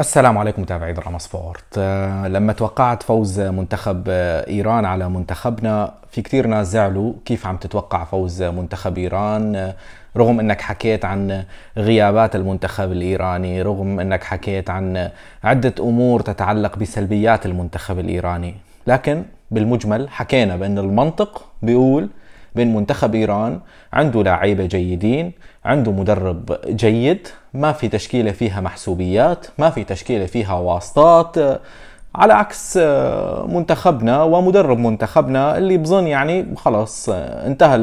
السلام عليكم متابعي دراما سبورت آه، لما توقعت فوز منتخب آه، ايران على منتخبنا في كثير ناس زعلوا كيف عم تتوقع فوز منتخب ايران آه، رغم انك حكيت عن غيابات المنتخب الايراني رغم انك حكيت عن عده امور تتعلق بسلبيات المنتخب الايراني لكن بالمجمل حكينا بان المنطق بيقول بين منتخب ايران عنده لعيبه جيدين عنده مدرب جيد ما في تشكيله فيها محسوبيات ما في تشكيله فيها واسطات على عكس آه، منتخبنا ومدرب منتخبنا اللي بظن يعني خلاص آه، انتهى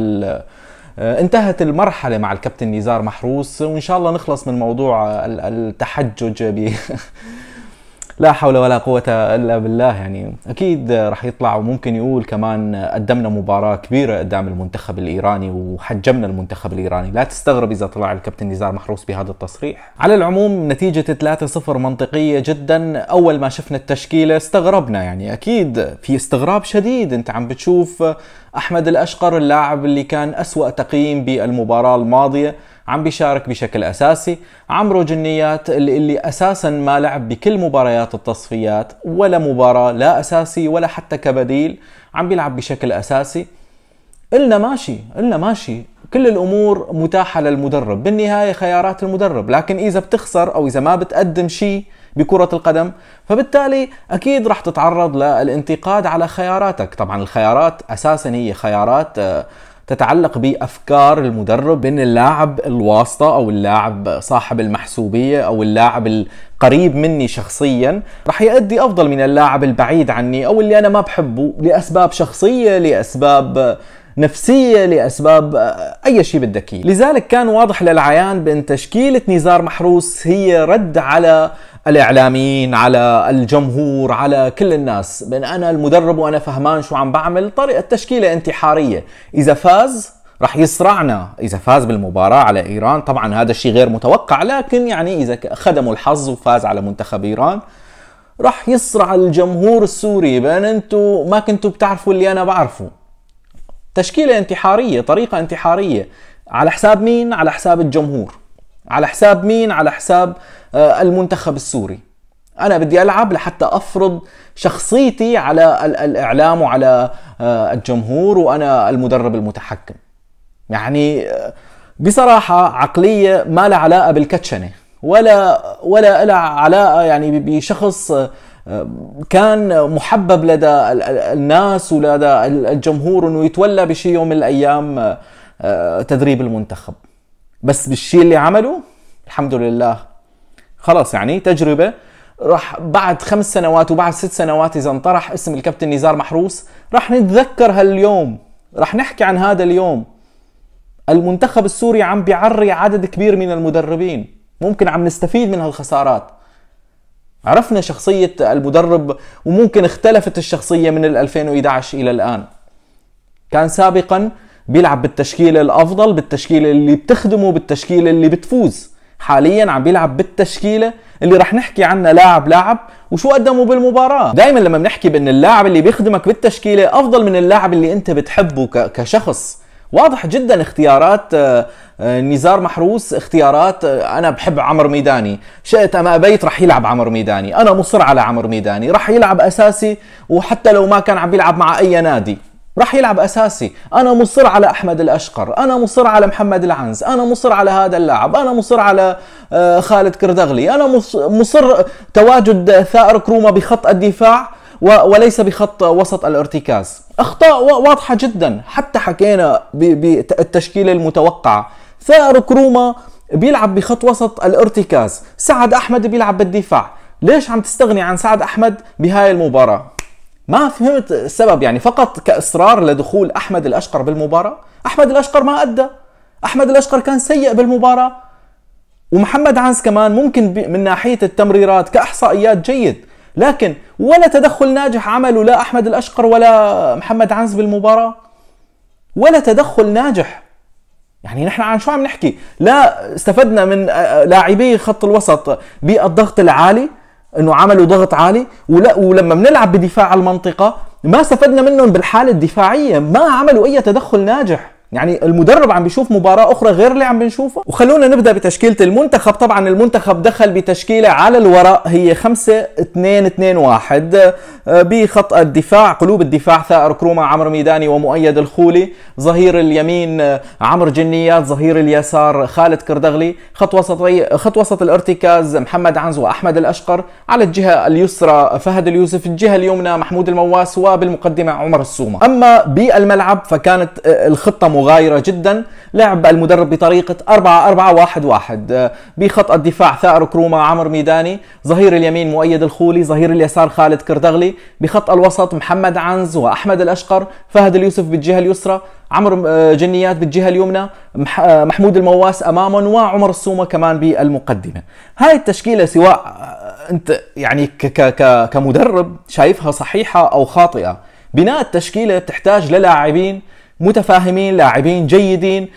آه، انتهت المرحلة مع الكابتن نزار محروس وإن شاء الله نخلص من موضوع التحجج لا حول ولا قوة إلا بالله يعني أكيد راح يطلع وممكن يقول كمان قدمنا مباراة كبيرة قدام المنتخب الإيراني وحجمنا المنتخب الإيراني لا تستغرب إذا طلع الكابتن نزار محروس بهذا التصريح على العموم نتيجة 3-0 منطقية جدا أول ما شفنا التشكيلة استغربنا يعني أكيد في استغراب شديد أنت عم بتشوف أحمد الأشقر اللاعب اللي كان أسوأ تقييم بالمباراة الماضية عم بيشارك بشكل اساسي عمرو جنيات اللي, اللي اساسا ما لعب بكل مباريات التصفيات ولا مباراه لا اساسي ولا حتى كبديل عم بيلعب بشكل اساسي قلنا ماشي قلنا ماشي كل الامور متاحه للمدرب بالنهايه خيارات المدرب لكن اذا بتخسر او اذا ما بتقدم شيء بكره القدم فبالتالي اكيد راح تتعرض للانتقاد على خياراتك طبعا الخيارات اساسا هي خيارات آه، تتعلق بافكار المدرب بين اللاعب الواسطه او اللاعب صاحب المحسوبيه او اللاعب القريب مني شخصيا رح يأدي افضل من اللاعب البعيد عني او اللي انا ما بحبه لاسباب شخصيه لاسباب نفسيه لاسباب آه، اي شيء بدك اياه لذلك كان واضح للعيان بان تشكيله نزار محروس هي رد على الاعلاميين على الجمهور على كل الناس بان انا المدرب وانا فهمان شو عم بعمل طريقه تشكيله انتحاريه اذا فاز رح يصرعنا اذا فاز بالمباراه على ايران طبعا هذا الشيء غير متوقع لكن يعني اذا خدموا الحظ وفاز على منتخب ايران رح يصرع الجمهور السوري بان انتم ما كنتوا بتعرفوا اللي انا بعرفه تشكيلة انتحارية طريقة انتحارية على حساب مين؟ على حساب الجمهور على حساب مين؟ على حساب آه، المنتخب السوري أنا بدي ألعب لحتى أفرض شخصيتي على الإعلام وعلى آه، الجمهور وأنا المدرب المتحكم يعني آه، بصراحة عقلية ما لها علاقة بالكتشنة ولا ولا لها علاقة يعني بشخص كان محبب لدى الناس ولدى الجمهور انه يتولى بشيء يوم من الايام آه، آه، تدريب المنتخب بس بالشيء اللي عمله الحمد لله خلاص يعني تجربه راح بعد خمس سنوات وبعد ست سنوات اذا انطرح اسم الكابتن نزار محروس راح نتذكر هاليوم راح نحكي عن هذا اليوم المنتخب السوري عم بيعري عدد كبير من المدربين ممكن عم نستفيد من هالخسارات عرفنا شخصية المدرب وممكن اختلفت الشخصية من 2011 إلى الآن كان سابقا بيلعب بالتشكيلة الأفضل بالتشكيلة اللي بتخدمه بالتشكيلة اللي بتفوز حاليا عم بيلعب بالتشكيلة اللي رح نحكي عنها لاعب لاعب وشو قدموا بالمباراة دائما لما بنحكي بأن اللاعب اللي بيخدمك بالتشكيلة أفضل من اللاعب اللي أنت بتحبه كشخص واضح جدا اختيارات آه، آه، نزار محروس اختيارات آه، انا بحب عمر ميداني شئت ام ابيت رح يلعب عمر ميداني انا مصر على عمر ميداني رح يلعب اساسي وحتى لو ما كان عم يلعب مع اي نادي راح يلعب اساسي انا مصر على احمد الاشقر انا مصر على محمد العنز انا مصر على هذا اللاعب انا مصر على خالد كردغلي انا مصر تواجد ثائر كروما بخط الدفاع وليس بخط وسط الارتكاز اخطاء واضحه جدا حتى حكينا بالتشكيله المتوقعه ثائر كروما بيلعب بخط وسط الارتكاز سعد احمد بيلعب بالدفاع ليش عم تستغني عن سعد احمد بهاي المباراه ما فهمت السبب يعني فقط كاصرار لدخول احمد الاشقر بالمباراه احمد الاشقر ما ادى احمد الاشقر كان سيء بالمباراه ومحمد عنز كمان ممكن من ناحيه التمريرات كاحصائيات جيد لكن ولا تدخل ناجح عمله لا أحمد الأشقر ولا محمد عنز بالمباراة ولا تدخل ناجح يعني نحن عن شو عم نحكي لا استفدنا من لاعبي خط الوسط بالضغط العالي انه عملوا ضغط عالي ولا ولما بنلعب بدفاع المنطقه ما استفدنا منهم بالحاله الدفاعيه ما عملوا اي تدخل ناجح يعني المدرب عم بيشوف مباراة أخرى غير اللي عم بنشوفها وخلونا نبدأ بتشكيلة المنتخب طبعا المنتخب دخل بتشكيلة على الورق هي 5 2 2 1 بخط الدفاع قلوب الدفاع ثائر كروما عمرو ميداني ومؤيد الخولي ظهير اليمين آه، عمرو جنيات ظهير اليسار خالد كردغلي خط وسط خط وسط الارتكاز محمد عنز وأحمد الأشقر على الجهة اليسرى فهد اليوسف الجهة اليمنى محمود المواس وبالمقدمة عمر السومة أما بالملعب فكانت آه، الخطة مغايرة جدا لعب المدرب بطريقة 4 4 1 1 بخط الدفاع ثائر كروما عمر ميداني ظهير اليمين مؤيد الخولي ظهير اليسار خالد كردغلي بخط الوسط محمد عنز وأحمد الأشقر فهد اليوسف بالجهة اليسرى عمرو آه، جنيات بالجهه اليمنى آه، محمود المواس امامهم وعمر السومه كمان بالمقدمه هاي التشكيله سواء آه، انت يعني ك ك كمدرب شايفها صحيحه او خاطئه بناء التشكيله بتحتاج للاعبين متفاهمين لاعبين جيدين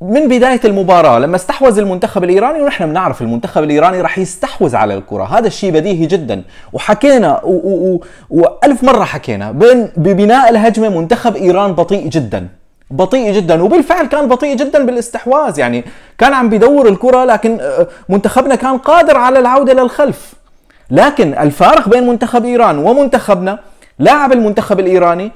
من بداية المباراة لما استحوذ المنتخب الإيراني ونحن بنعرف المنتخب الإيراني رح يستحوذ على الكرة هذا الشيء بديهي جدا وحكينا و- و- و- وألف مرة حكينا بين ببناء الهجمة منتخب إيران بطيء جدا بطيء جدا وبالفعل كان بطيء جدا بالاستحواذ يعني كان عم بيدور الكرة لكن آه، منتخبنا كان قادر على العودة للخلف لكن الفارق بين منتخب إيران ومنتخبنا لاعب المنتخب الإيراني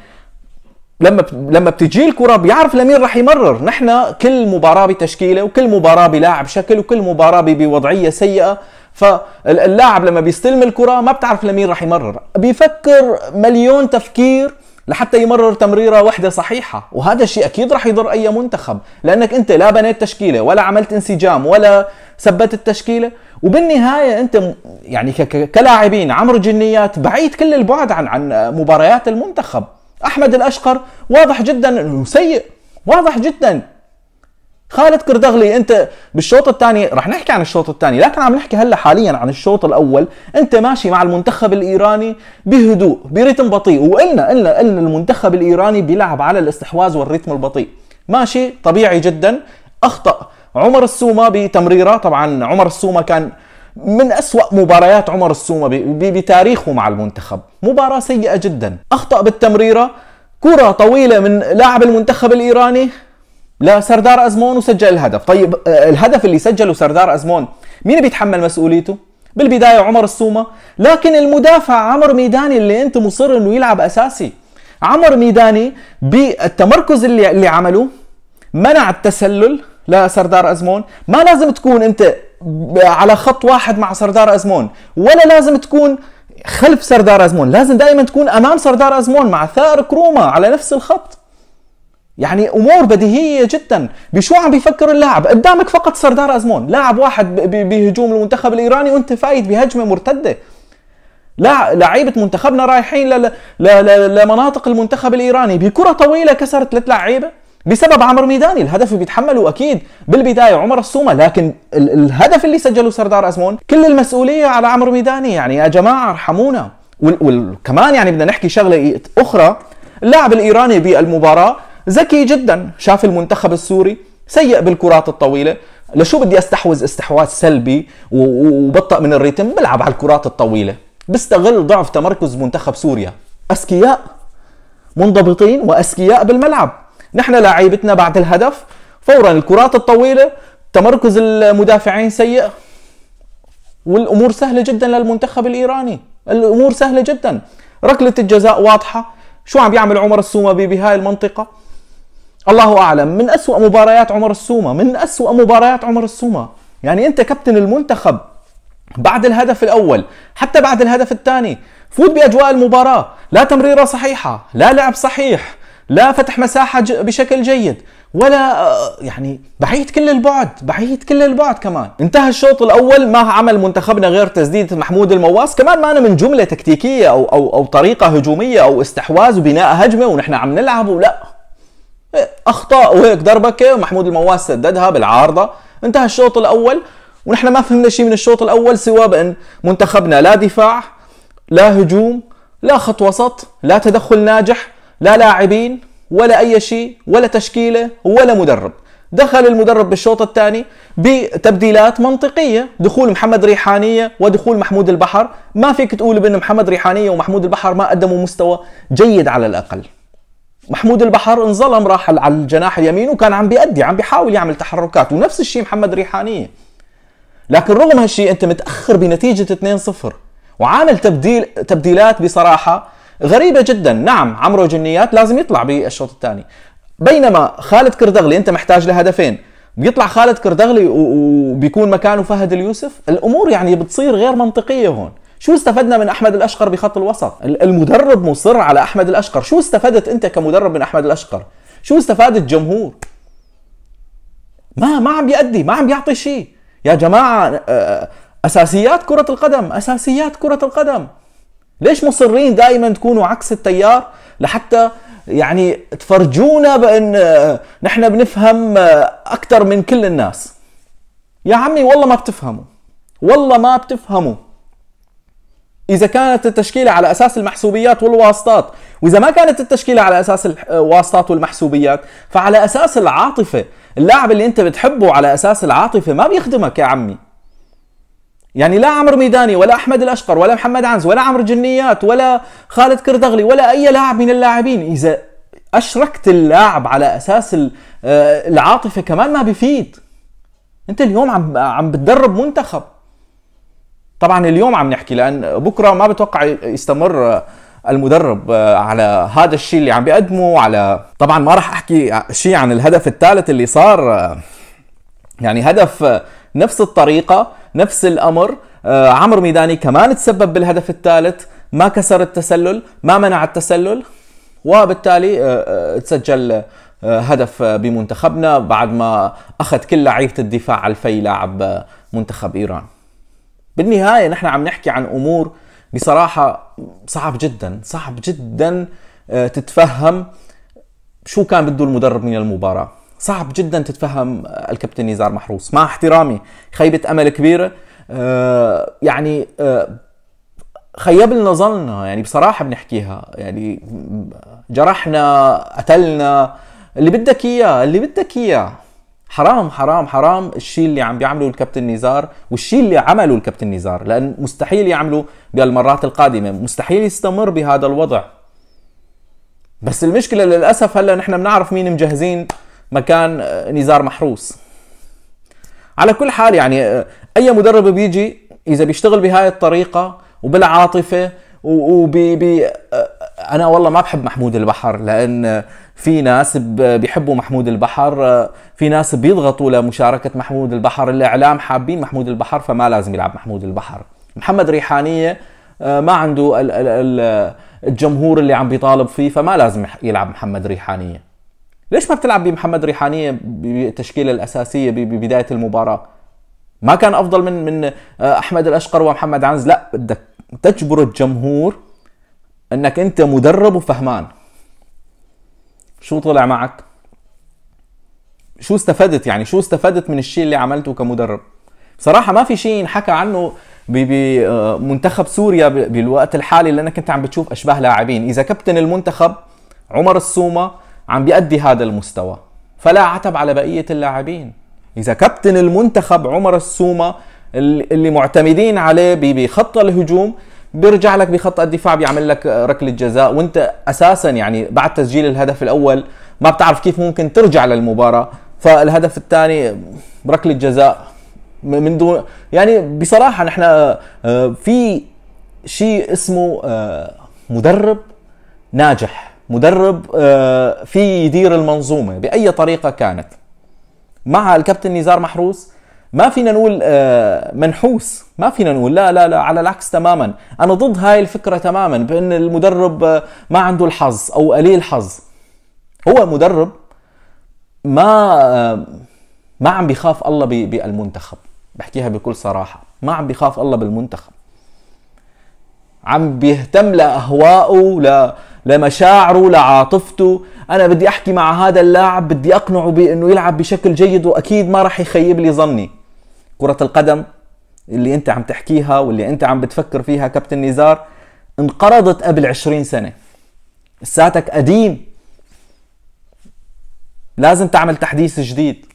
لما لما بتجي الكره بيعرف لمين راح يمرر نحن كل مباراه بتشكيله وكل مباراه بلاعب شكل وكل مباراه بوضعيه سيئه فاللاعب لما بيستلم الكره ما بتعرف لمين راح يمرر بيفكر مليون تفكير لحتى يمرر تمريره واحده صحيحه وهذا الشيء اكيد راح يضر اي منتخب لانك انت لا بنيت تشكيله ولا عملت انسجام ولا ثبت التشكيله وبالنهايه انت يعني كلاعبين عمرو جنيات بعيد كل البعد عن عن مباريات المنتخب احمد الاشقر واضح جدا انه سيء واضح جدا خالد كردغلي انت بالشوط الثاني رح نحكي عن الشوط الثاني لكن عم نحكي هلا حاليا عن الشوط الاول انت ماشي مع المنتخب الايراني بهدوء برتم بطيء وقلنا قلنا قلنا المنتخب الايراني بيلعب على الاستحواذ والريتم البطيء ماشي طبيعي جدا اخطا عمر السومه بتمريره طبعا عمر السومه كان من أسوأ مباريات عمر السومة بتاريخه مع المنتخب مباراة سيئة جدا أخطأ بالتمريرة كرة طويلة من لاعب المنتخب الإيراني لسردار أزمون وسجل الهدف طيب آه، الهدف اللي سجله سردار أزمون مين بيتحمل مسؤوليته؟ بالبداية عمر السومة لكن المدافع عمر ميداني اللي انت مصر انه يلعب اساسي عمر ميداني بالتمركز اللي, اللي عمله منع التسلل لسردار ازمون ما لازم تكون انت على خط واحد مع سردار ازمون ولا لازم تكون خلف سردار ازمون لازم دائما تكون امام سردار ازمون مع ثائر كروما على نفس الخط يعني امور بديهيه جدا بشو عم بيفكر اللاعب قدامك فقط سردار ازمون لاعب واحد بهجوم المنتخب الايراني وانت فايت بهجمه مرتده لا لعيبه منتخبنا رايحين لمناطق المنتخب الايراني بكره طويله كسرت ثلاث لعيبه بسبب عمرو ميداني الهدف بيتحمله اكيد بالبدايه عمر السومه لكن الهدف اللي سجله سردار ازمون كل المسؤوليه على عمرو ميداني يعني يا جماعه ارحمونا وكمان يعني بدنا نحكي شغله اخرى اللاعب الايراني بالمباراه ذكي جدا شاف المنتخب السوري سيء بالكرات الطويله لشو بدي استحوذ استحواذ سلبي وبطأ من الريتم بلعب على الكرات الطويله بستغل ضعف تمركز منتخب سوريا اذكياء منضبطين واذكياء بالملعب نحن لاعيبتنا بعد الهدف فورا الكرات الطويله تمركز المدافعين سيء والامور سهله جدا للمنتخب الايراني الامور سهله جدا ركله الجزاء واضحه شو عم بيعمل عمر السومة بهاي المنطقه الله اعلم من اسوا مباريات عمر السومه من اسوا مباريات عمر السومه يعني انت كابتن المنتخب بعد الهدف الاول حتى بعد الهدف الثاني فوت باجواء المباراه لا تمريره صحيحه لا لعب صحيح لا فتح مساحه بشكل جيد ولا آه، يعني بعيد كل البعد بعيد كل البعد كمان انتهى الشوط الاول ما عمل منتخبنا غير تسديد محمود المواس كمان ما أنا من جمله تكتيكيه او او او طريقه هجوميه او استحواذ وبناء هجمه ونحن عم نلعب ولا إيه، اخطاء وهيك دربكه ومحمود المواس سددها بالعارضه انتهى الشوط الاول ونحن ما فهمنا شيء من الشوط الاول سوى بان منتخبنا لا دفاع لا هجوم لا خط وسط لا تدخل ناجح لا لاعبين ولا اي شيء ولا تشكيله ولا مدرب دخل المدرب بالشوط الثاني بتبديلات منطقية دخول محمد ريحانية ودخول محمود البحر ما فيك تقول بأن محمد ريحانية ومحمود البحر ما قدموا مستوى جيد على الأقل محمود البحر انظلم راح على الجناح اليمين وكان عم بيأدي عم بيحاول يعمل تحركات ونفس الشيء محمد ريحانية لكن رغم هالشيء انت متأخر بنتيجة 2-0 وعامل تبديل تبديلات بصراحة غريبه جدا نعم عمرو جنيات لازم يطلع بالشوط الثاني بينما خالد كردغلي انت محتاج لهدفين بيطلع خالد كردغلي وبيكون مكانه فهد اليوسف الامور يعني بتصير غير منطقيه هون شو استفدنا من احمد الاشقر بخط الوسط المدرب مصر على احمد الاشقر شو استفدت انت كمدرب من احمد الاشقر شو استفاد الجمهور ما ما عم بيأدي ما عم بيعطي شيء يا جماعه اساسيات كره القدم اساسيات كره القدم ليش مصرين دائما تكونوا عكس التيار لحتى يعني تفرجونا بان نحن بنفهم اكثر من كل الناس يا عمي والله ما بتفهموا والله ما بتفهموا اذا كانت التشكيله على اساس المحسوبيات والواسطات واذا ما كانت التشكيله على اساس الواسطات والمحسوبيات فعلى اساس العاطفه اللاعب اللي انت بتحبه على اساس العاطفه ما بيخدمك يا عمي يعني لا عمرو ميداني ولا احمد الاشقر ولا محمد عنز ولا عمرو جنيات ولا خالد كردغلي ولا اي لاعب من اللاعبين اذا اشركت اللاعب على اساس آه، العاطفه كمان ما بفيد انت اليوم عم عم بتدرب منتخب طبعا اليوم عم نحكي لان بكره ما بتوقع يستمر المدرب آه، على هذا الشيء اللي عم بيقدمه على طبعا ما راح احكي شيء عن الهدف الثالث اللي صار آه، يعني هدف نفس الطريقه نفس الامر آه، عمرو ميداني كمان تسبب بالهدف الثالث ما كسر التسلل ما منع التسلل وبالتالي آه، آه، تسجل هدف بمنتخبنا بعد ما اخذ كل لعيبه الدفاع على الفي لاعب منتخب ايران بالنهايه نحن عم نحكي عن امور بصراحه صعب جدا صعب جدا تتفهم شو كان بده المدرب من المباراه صعب جدا تتفهم آه، الكابتن نزار محروس مع احترامي خيبة أمل كبيرة آه، يعني آه خيب لنا ظننا يعني بصراحة بنحكيها يعني جرحنا قتلنا اللي بدك إياه اللي بدك إياه حرام حرام حرام الشيء اللي عم بيعمله الكابتن نزار والشيء اللي عمله الكابتن نزار لأن مستحيل يعمله بالمرات القادمة مستحيل يستمر بهذا الوضع بس المشكله للاسف هلا نحن بنعرف مين مجهزين مكان آه، نزار محروس على كل حال يعني آه، اي مدرب بيجي اذا بيشتغل بهاي الطريقه وبلا عاطفه وب آه، انا والله ما بحب محمود البحر لان في ناس بيحبوا محمود البحر في ناس بيضغطوا لمشاركه محمود البحر الاعلام حابين محمود البحر فما لازم يلعب محمود البحر محمد ريحانيه ما عنده الجمهور اللي عم بيطالب فيه فما لازم يلعب محمد ريحانيه ليش ما بتلعب بمحمد ريحانية بالتشكيلة الأساسية ببداية المباراة ما كان أفضل من من آه، أحمد الأشقر ومحمد عنز لا بدك تجبر الجمهور أنك أنت مدرب وفهمان شو طلع معك شو استفدت يعني شو استفدت من الشيء اللي عملته كمدرب صراحة ما في شيء ينحكى عنه بمنتخب آه، سوريا بالوقت الحالي لأنك أنت عم بتشوف أشباه لاعبين إذا كابتن المنتخب عمر السومة عم بيأدي هذا المستوى فلا عتب على بقية اللاعبين إذا كابتن المنتخب عمر السومة اللي معتمدين عليه بخط الهجوم بيرجع لك بخط الدفاع بيعمل لك ركله جزاء وانت اساسا يعني بعد تسجيل الهدف الاول ما بتعرف كيف ممكن ترجع للمباراه فالهدف الثاني ركله جزاء من دون يعني بصراحه نحن آه، آه، في شيء اسمه آه، مدرب ناجح مدرب آه، في يدير المنظومه باي طريقه كانت مع الكابتن نزار محروس ما فينا نقول آه، منحوس ما فينا نقول لا لا لا على العكس تماما انا ضد هاي الفكره تماما بان المدرب آه، ما عنده الحظ او قليل حظ هو مدرب ما ما عم بخاف الله بالمنتخب بحكيها بكل صراحه ما عم بخاف الله بالمنتخب عم بيهتم لاهوائه لمشاعره لعاطفته انا بدي احكي مع هذا اللاعب بدي اقنعه بانه يلعب بشكل جيد واكيد ما راح يخيب لي ظني كرة القدم اللي انت عم تحكيها واللي انت عم بتفكر فيها كابتن نزار انقرضت قبل 20 سنة لساتك قديم لازم تعمل تحديث جديد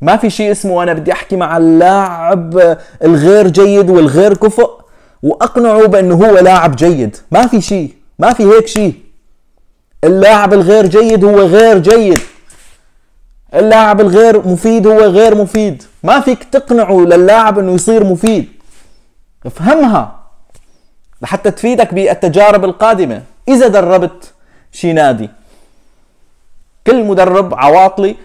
ما في شيء اسمه انا بدي احكي مع اللاعب الغير جيد والغير كفؤ واقنعه بانه هو لاعب جيد ما في شيء ما في هيك شيء اللاعب الغير جيد هو غير جيد اللاعب الغير مفيد هو غير مفيد ما فيك تقنعه للاعب انه يصير مفيد افهمها لحتى تفيدك بالتجارب القادمة إذا دربت شي نادي كل مدرب عواطلي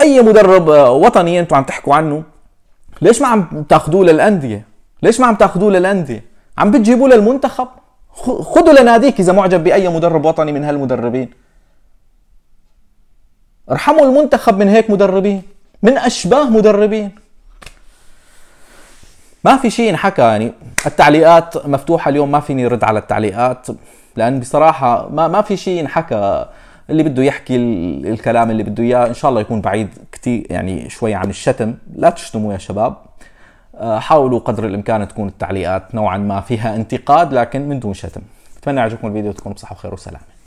أي مدرب وطني أنتم عم تحكوا عنه ليش ما عم تاخذوه للأندية ليش ما عم تاخذوه للأندية عم بتجيبوه للمنتخب خذوا لناديك اذا معجب باي مدرب وطني من هالمدربين ارحموا المنتخب من هيك مدربين من اشباه مدربين ما في شيء انحكى يعني التعليقات مفتوحه اليوم ما فيني رد على التعليقات لان بصراحه ما ما في شيء انحكى اللي بده يحكي الكلام اللي بده اياه ان شاء الله يكون بعيد كثير يعني شوي عن الشتم لا تشتموا يا شباب آه، حاولوا قدر الامكان تكون التعليقات نوعا ما فيها انتقاد لكن من دون شتم اتمنى يعجبكم الفيديو تكونوا بصحه وخير وسلام